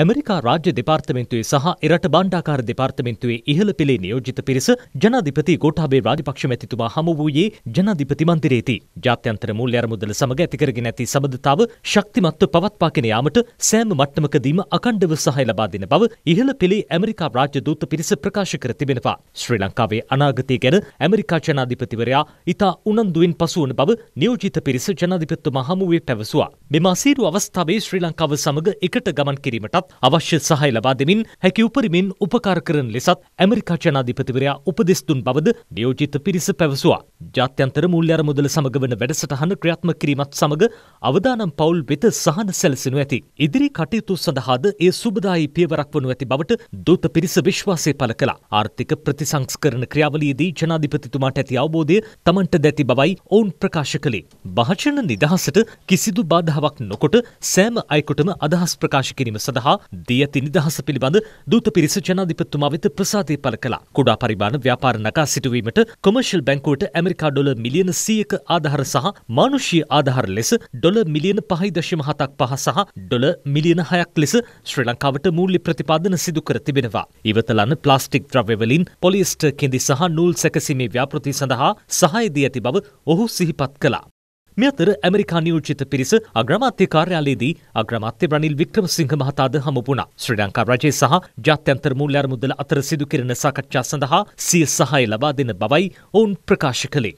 America රාජ්‍ය දෙපාර්තමෙන්තුවේ සහ එරට බණ්ඩාකාර දෙපාර්තමෙන්තුවේ ඉහළ පෙළේ නියෝජිත පිරිස ජනාධිපති ගෝඨාභය රාජපක්ෂ මැතිතුමා හමු වූයේ ජනාධිපති මන්දිරයේදී. ජාත්‍යන්තර මූල්‍ය අරමුදල සමග ඇතිකරගෙන ඇති සබඳතාව ශක්තිමත්ව පවත්වාගෙන යාමට සෑම මට්ටමකදීම අකණ්ඩව සහය ලබා දෙන බව ඉහළ පෙළේ ඇමරිකා රාජ්‍ය දූත පිරිස ප්‍රකාශ කර තිබෙනවා. ශ්‍රී ලංකාවේ අනාගතය ගැන ඇමරිකා ජනාධිපතිවරයා ඉතා උනන්දුවෙන් පසුවන බව නියෝජිත පිරිස ජනාධිපතිතුමා හමුවේ පැවසුවා. මෙම අසීරු අවස්ථාවේ ශ්‍රී ලංකාව සමග එකට ගමන් කිරීමටත් අවශ්‍ය සහය ලබා දෙමින් හැකි උපරිමින් උපකාර කරන ලෙසත් ඇමරිකා ජනාධිපතිවරයා උපදෙස් දුන් බවද නියෝජිත පිරිස පැවසුවා. ජාත්‍යන්තර මූල්‍ය අරමුදල සමග වන වැඩසටහන ක්‍රියාත්මක කිරීමත් සමග අවදානම් පවුල් වෙත සහන සැලසෙනු ඇති. ඉදිරි කටයුතු සඳහාද ඒ සුබදායි පියවරක් වනු ඇති බවට දූත පිරිස විශ්වාසය පළ කළා. ආර්ථික ප්‍රතිසංස්කරණ ක්‍රියාවලියේදී ජනාධිපතිතුමාට ඇති අවබෝධය තමන්ට දැති බවයි ඔවුන් ප්‍රකාශ කළේ. භාෂණ නිදහසට කිසිදු බාධාවක් නොකොට සෑම අයකොටම අදහස් ප්‍රකාශ කිරීම සඳහා සහ දිය තිනිදහස පිළිබඳ දූත පිරිස ජනාධිපතිතුමා වෙත ප්‍රසාදය පළ කළා. කුඩා පරිමාණ ව්‍යාපාර නකා සිටුවීමට කොමර්ෂල් බැංකුවට ඇමරිකා ඩොලර් මිලියන 100ක ආධාර සහ මානුෂීය ආධාර ලෙස ඩොලර් මිලියන 5.75 සහ ඩොලර් මිලියන 6ක් ලෙස ශ්‍රී ලංකාවට මූල්‍ය ප්‍රතිපාදන සිදු කර තිබෙනවා. ඉවතලන ප්ලාස්ටික් ද්‍රව්‍ය වලින් පොලිස්ටර් කෙඳි සහ නූල් සැකසීමේ ව්‍යාපෘති සඳහා සහාය දී ඇති බව ඔහු සිහිපත් කළා. මේ අතර ඇමරිකා නියෝජිත පිරිස අග්‍රාමාත්‍ය කාර්යාලයේදී අග්‍රාමාත්‍ය රනිල් වික්‍රමසිංහ මහතාද හමුවුණා. ශ්‍රී ලංකා රජය සහ ජාත්‍යන්තර මූල්‍ය අරමුදල අතර සිදු කෙරෙන සාකච්ඡා සඳහා සිය සහාය ලබා දෙන බවයි ඔවුන් ප්‍රකාශ කළේ.